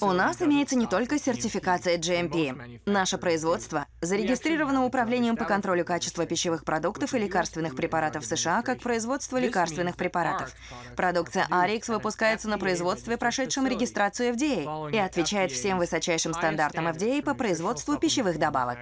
У нас имеется не только сертификация GMP. Наше производство зарегистрировано Управлением по контролю качества пищевых продуктов и лекарственных препаратов США как производство лекарственных препаратов. Продукция Arix выпускается на производстве, прошедшем регистрацию FDA, и отвечает всем высочайшим стандартам FDA по производству пищевых добавок.